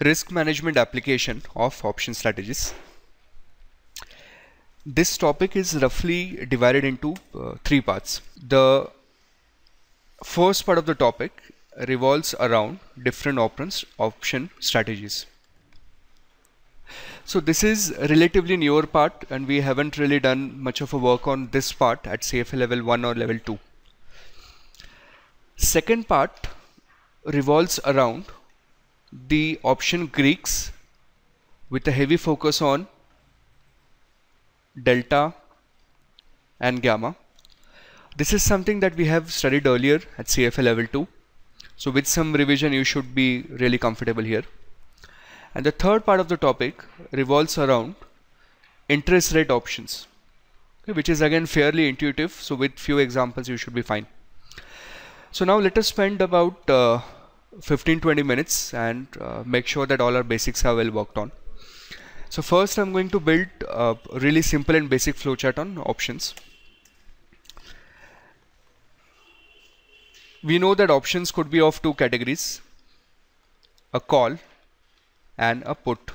risk management application of option strategies. This topic is roughly divided into uh, three parts. The first part of the topic revolves around different options, option strategies. So this is relatively newer part and we haven't really done much of a work on this part at CFA level 1 or level 2. Second part revolves around the option Greeks with a heavy focus on delta and gamma. This is something that we have studied earlier at CFA level 2. So with some revision you should be really comfortable here. And the third part of the topic revolves around interest rate options okay, which is again fairly intuitive so with few examples you should be fine. So now let us spend about uh, 15-20 minutes and uh, make sure that all our basics are well worked on. So first I'm going to build a really simple and basic flowchart on options. We know that options could be of two categories, a call and a put.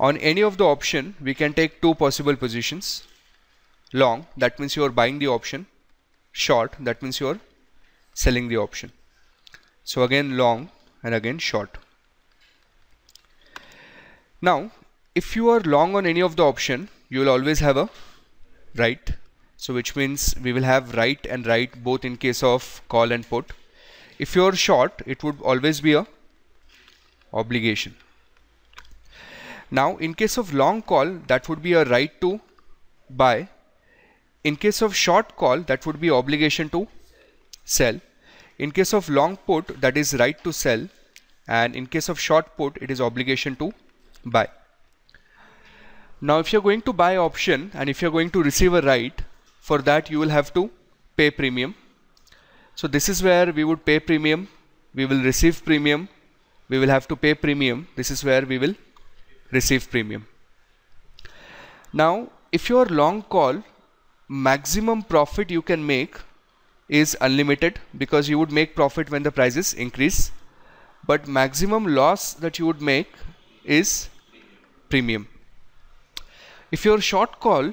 On any of the option, we can take two possible positions. Long, that means you are buying the option. Short, that means you are selling the option so again long and again short now if you are long on any of the option you will always have a right so which means we will have right and right both in case of call and put if you are short it would always be a obligation now in case of long call that would be a right to buy in case of short call that would be obligation to sell in case of long put, that is right to sell, and in case of short put, it is obligation to buy. Now, if you're going to buy option and if you're going to receive a right, for that you will have to pay premium. So this is where we would pay premium, we will receive premium, we will have to pay premium. This is where we will receive premium. Now, if your long call, maximum profit you can make is unlimited because you would make profit when the prices increase but maximum loss that you would make is premium if your short call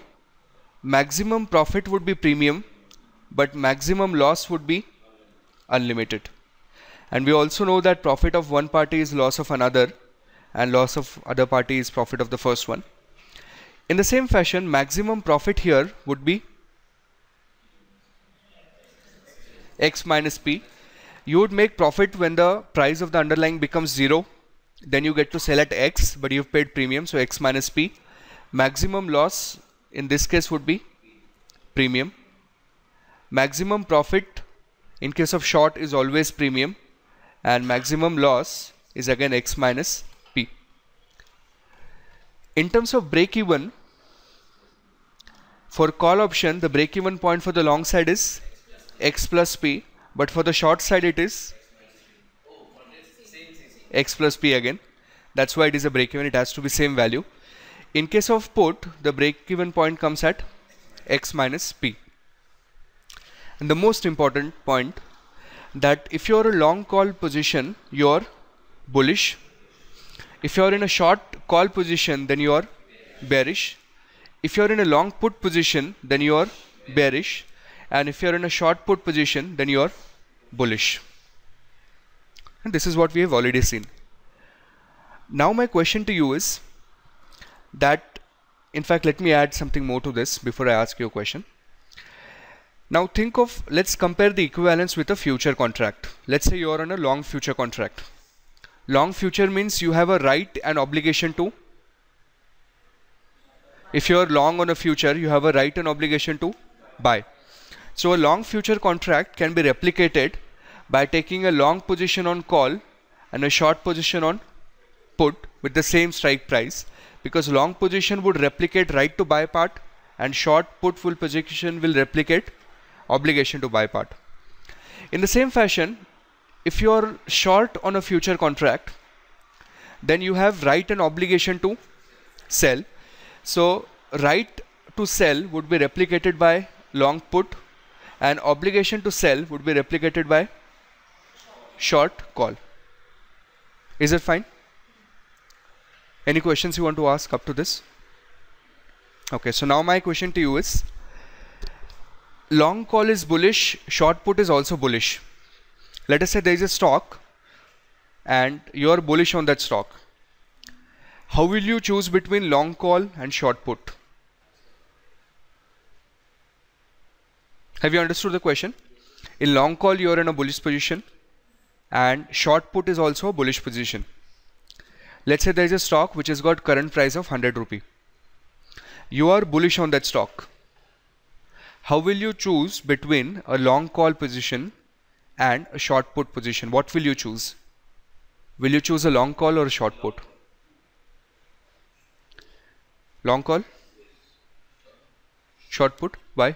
maximum profit would be premium but maximum loss would be unlimited and we also know that profit of one party is loss of another and loss of other party is profit of the first one in the same fashion maximum profit here would be x minus p. You would make profit when the price of the underlying becomes 0. Then you get to sell at x, but you've paid premium, so x minus p. Maximum loss in this case would be premium. Maximum profit in case of short is always premium and maximum loss is again x minus p. In terms of break even, for call option the break even point for the long side is x plus p but for the short side it is x plus p again that's why it is a break even it has to be same value in case of put the break even point comes at x minus p and the most important point that if you're a long call position you're bullish if you're in a short call position then you're bearish if you're in a long put position then you're bearish and if you're in a short put position then you're bullish and this is what we have already seen now my question to you is that in fact let me add something more to this before I ask you a question now think of let's compare the equivalence with a future contract let's say you're on a long future contract long future means you have a right and obligation to if you're long on a future you have a right and obligation to buy so a long future contract can be replicated by taking a long position on call and a short position on put with the same strike price because long position would replicate right to buy part and short put full position will replicate obligation to buy part. In the same fashion, if you are short on a future contract, then you have right and obligation to sell. So right to sell would be replicated by long put and obligation to sell would be replicated by short call. Is it fine? Any questions you want to ask up to this? Okay, so now my question to you is long call is bullish, short put is also bullish. Let us say there is a stock and you are bullish on that stock. How will you choose between long call and short put? Have you understood the question? In long call, you're in a bullish position and short put is also a bullish position. Let's say there is a stock which has got current price of 100 rupee. You are bullish on that stock. How will you choose between a long call position and a short put position? What will you choose? Will you choose a long call or a short put? Long call? Short put? Why?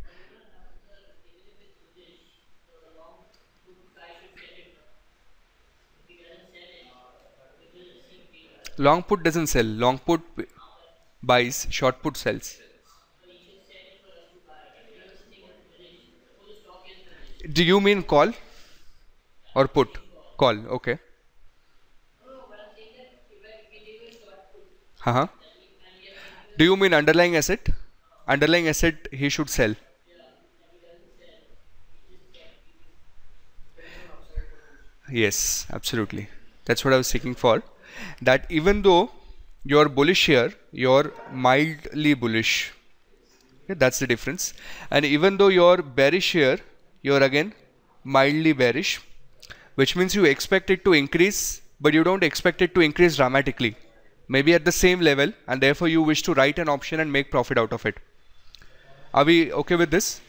long put doesn't sell long put buys short put sells do you mean call or put call okay uh -huh. do you mean underlying asset underlying asset he should sell yes absolutely that's what i was seeking for that even though you're bullish here, you're mildly bullish. Okay, that's the difference. And even though you're bearish here, you're again mildly bearish, which means you expect it to increase, but you don't expect it to increase dramatically. Maybe at the same level, and therefore you wish to write an option and make profit out of it. Are we okay with this?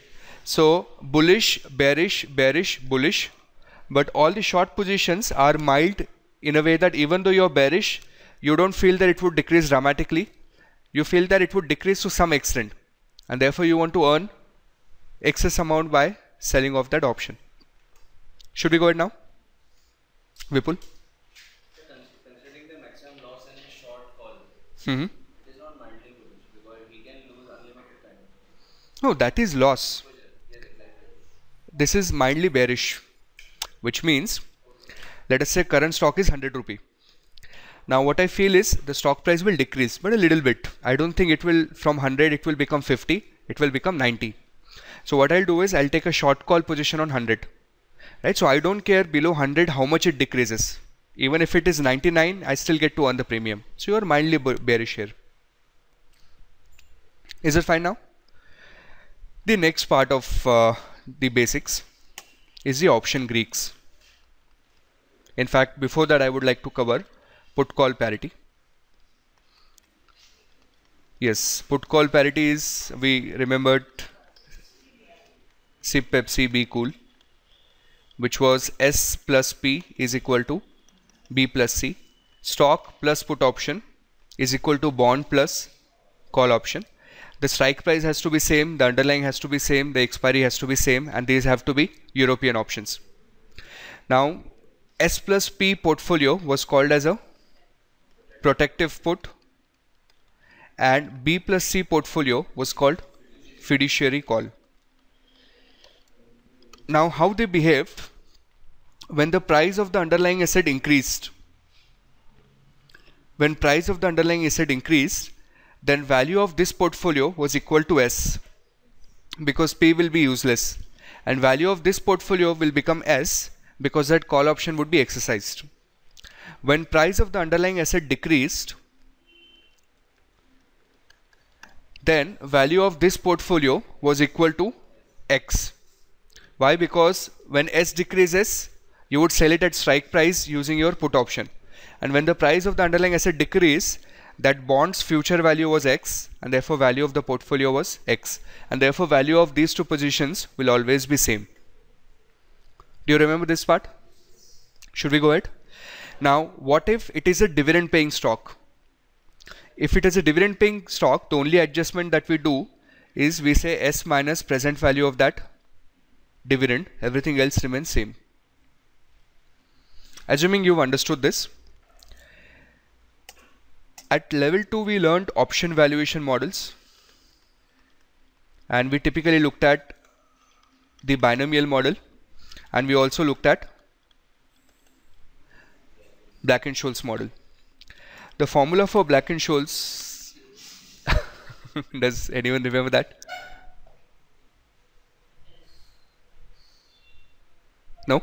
So bullish, bearish, bearish, bullish, but all the short positions are mild in a way that even though you're bearish, you don't feel that it would decrease dramatically. You feel that it would decrease to some extent and therefore you want to earn excess amount by selling off that option. Should we go ahead now? Vipul? Considering the maximum loss and short call, mm -hmm. it is not because we can lose unlimited time. No, that is loss. This is mildly bearish, which means let us say current stock is 100 rupee now what I feel is the stock price will decrease but a little bit I don't think it will from 100 it will become 50 it will become 90 so what I'll do is I'll take a short call position on 100 right so I don't care below 100 how much it decreases even if it is 99 I still get to earn the premium so you are mildly bearish here is it fine now the next part of uh, the basics is the option Greeks in fact, before that I would like to cover put call parity. Yes, put call parity is we remembered C Pepsi B cool which was S plus P is equal to B plus C. Stock plus put option is equal to bond plus call option. The strike price has to be same, the underlying has to be same, the expiry has to be same and these have to be European options. Now S plus P portfolio was called as a protective put and B plus C portfolio was called fiduciary call. Now how they behaved when the price of the underlying asset increased. When price of the underlying asset increased then value of this portfolio was equal to S because P will be useless and value of this portfolio will become S because that call option would be exercised. When price of the underlying asset decreased, then value of this portfolio was equal to X. Why? Because when S decreases, you would sell it at strike price using your put option. And when the price of the underlying asset decrease, that bond's future value was X and therefore value of the portfolio was X. And therefore value of these two positions will always be same. Do you remember this part? Should we go ahead? Now, what if it is a dividend paying stock? If it is a dividend paying stock, the only adjustment that we do is we say S minus present value of that dividend. Everything else remains same. Assuming you've understood this. At level 2, we learned option valuation models. And we typically looked at the binomial model and we also looked at Black-Scholes and model. The formula for Black-Scholes, and does anyone remember that? No?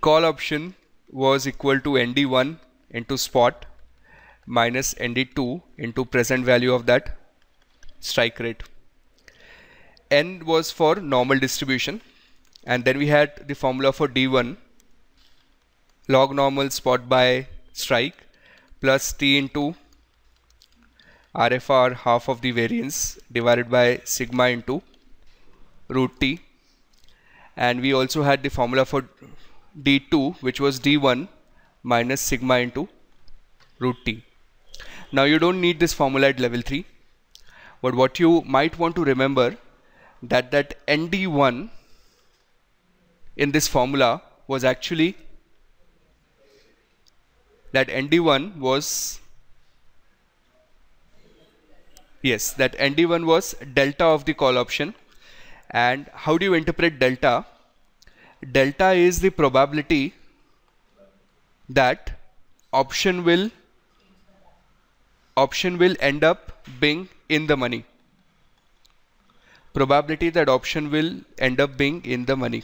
Call option was equal to ND1 into spot minus ND2 into present value of that strike rate n was for normal distribution and then we had the formula for d1 log normal spot by strike plus t into RFR half of the variance divided by sigma into root t and we also had the formula for d2 which was d1 minus sigma into root t. Now you don't need this formula at level 3 but what you might want to remember that that ND1 in this formula was actually that ND1 was yes that ND1 was delta of the call option and how do you interpret delta delta is the probability that option will option will end up being in the money probability that option will end up being in the money.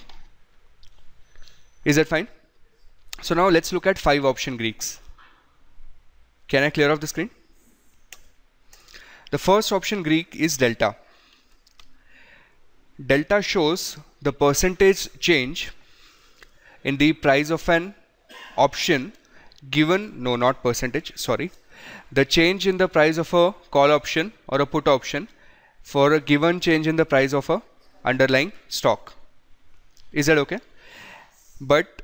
Is that fine? So now let's look at five option Greeks. Can I clear off the screen? The first option Greek is delta. Delta shows the percentage change in the price of an option given, no not percentage, sorry. The change in the price of a call option or a put option for a given change in the price of a underlying stock. Is that okay? But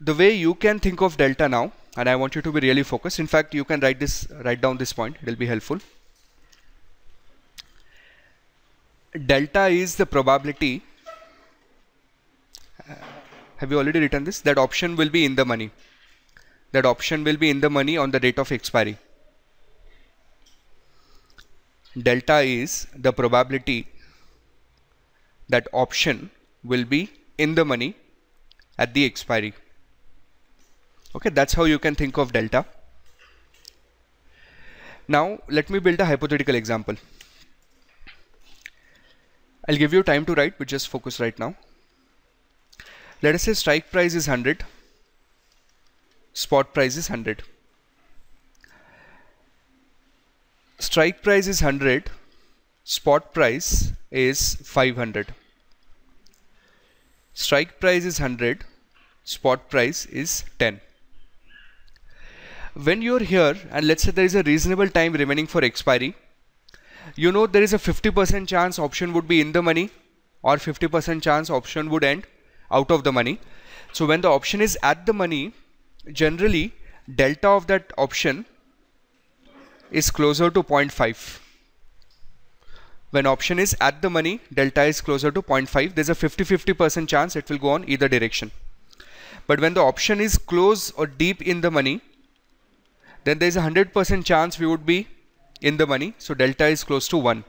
the way you can think of delta now, and I want you to be really focused. In fact, you can write this, write down this point. It'll be helpful. Delta is the probability. Uh, have you already written this? That option will be in the money. That option will be in the money on the date of expiry delta is the probability that option will be in the money at the expiry okay that's how you can think of delta now let me build a hypothetical example I'll give you time to write but just focus right now let us say strike price is 100 spot price is 100 strike price is 100 spot price is 500 strike price is 100 spot price is 10 when you're here and let's say there is a reasonable time remaining for expiry you know there is a 50% chance option would be in the money or 50% chance option would end out of the money so when the option is at the money generally delta of that option is closer to 0.5 when option is at the money delta is closer to 0.5 there's a 50 50 percent chance it will go on either direction but when the option is close or deep in the money then there's a 100 percent chance we would be in the money so delta is close to 1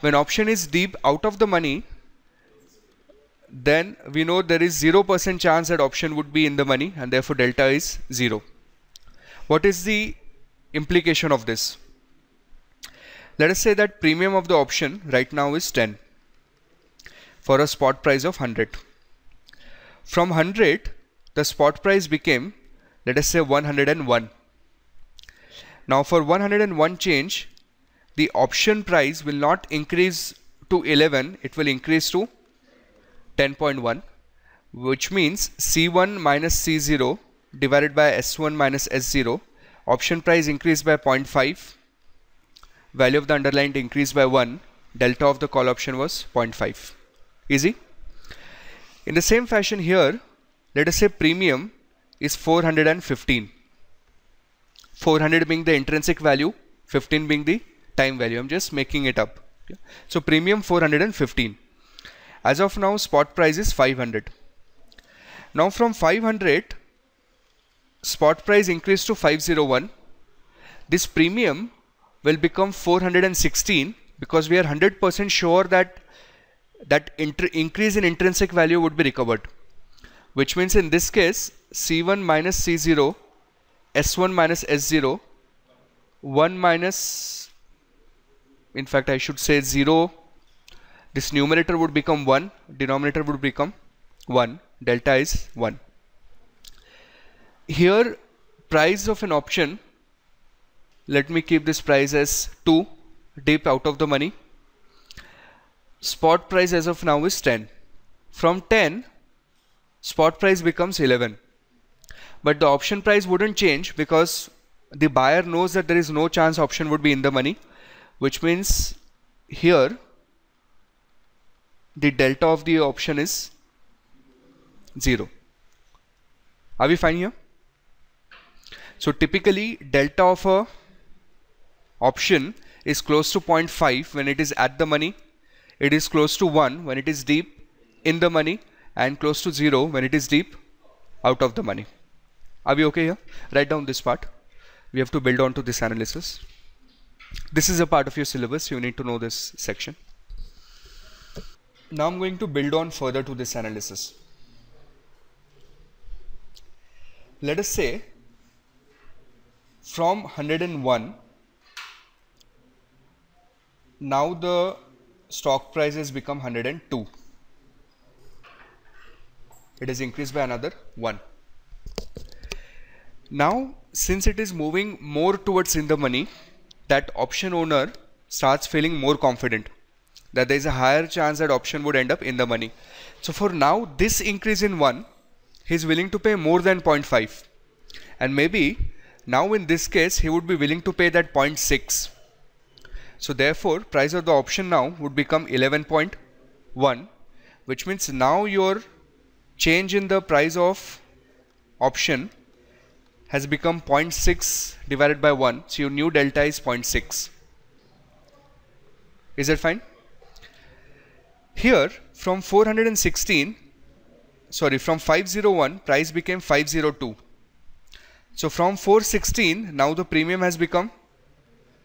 when option is deep out of the money then we know there is 0 percent chance that option would be in the money and therefore delta is 0 what is the implication of this let us say that premium of the option right now is 10 for a spot price of 100 from 100 the spot price became let us say 101 now for 101 change the option price will not increase to 11 it will increase to 10.1 which means C1 minus C0 divided by S1 minus S0 option price increased by 0.5 value of the underlined increased by 1 delta of the call option was 0.5 easy in the same fashion here let us say premium is 415 400 being the intrinsic value 15 being the time value I'm just making it up so premium 415 as of now spot price is 500 now from 500 spot price increased to 501 this premium will become 416 because we are 100% sure that that increase in intrinsic value would be recovered which means in this case C1 minus C0 S1 minus S0 1 minus in fact I should say 0 this numerator would become 1 denominator would become 1 delta is 1 here price of an option let me keep this price as 2 deep out of the money spot price as of now is 10 from 10 spot price becomes 11 but the option price wouldn't change because the buyer knows that there is no chance option would be in the money which means here the delta of the option is 0 are we fine here so typically delta of a option is close to 0.5 when it is at the money. It is close to 1 when it is deep in the money and close to 0 when it is deep out of the money. Are we okay here? Write down this part. We have to build on to this analysis. This is a part of your syllabus. You need to know this section. Now I'm going to build on further to this analysis. Let us say from 101 now the stock price has become 102 it has increased by another 1 now since it is moving more towards in the money that option owner starts feeling more confident that there is a higher chance that option would end up in the money so for now this increase in 1 he is willing to pay more than 0.5 and maybe now in this case, he would be willing to pay that 0.6. So therefore, price of the option now would become 11.1, which means now your change in the price of option has become 0.6 divided by 1. So your new delta is 0.6. Is that fine? Here from 416, sorry, from 501, price became 502. So from 416, now the premium has become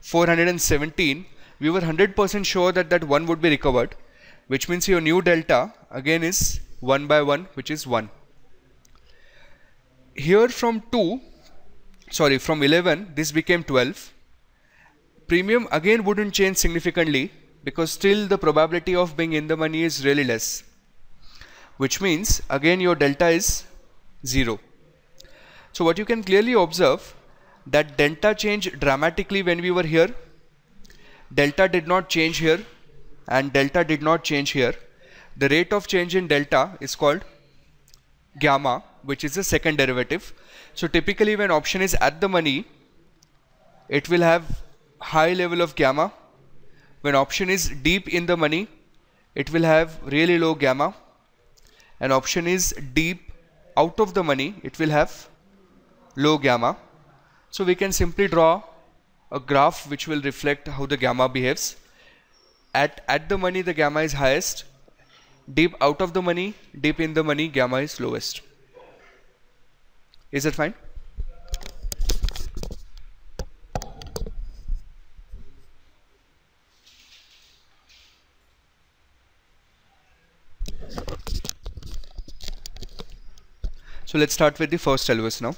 417. We were 100% sure that that 1 would be recovered, which means your new delta again is 1 by 1, which is 1. Here from 2, sorry, from 11, this became 12. Premium again wouldn't change significantly because still the probability of being in the money is really less which means again your delta is 0 so what you can clearly observe that delta changed dramatically when we were here. Delta did not change here and delta did not change here. The rate of change in delta is called gamma which is the second derivative. So typically when option is at the money it will have high level of gamma. When option is deep in the money it will have really low gamma. An option is deep out of the money it will have low gamma. So we can simply draw a graph which will reflect how the gamma behaves. At, at the money, the gamma is highest. Deep out of the money, deep in the money, gamma is lowest. Is that fine? So let's start with the first LOS now.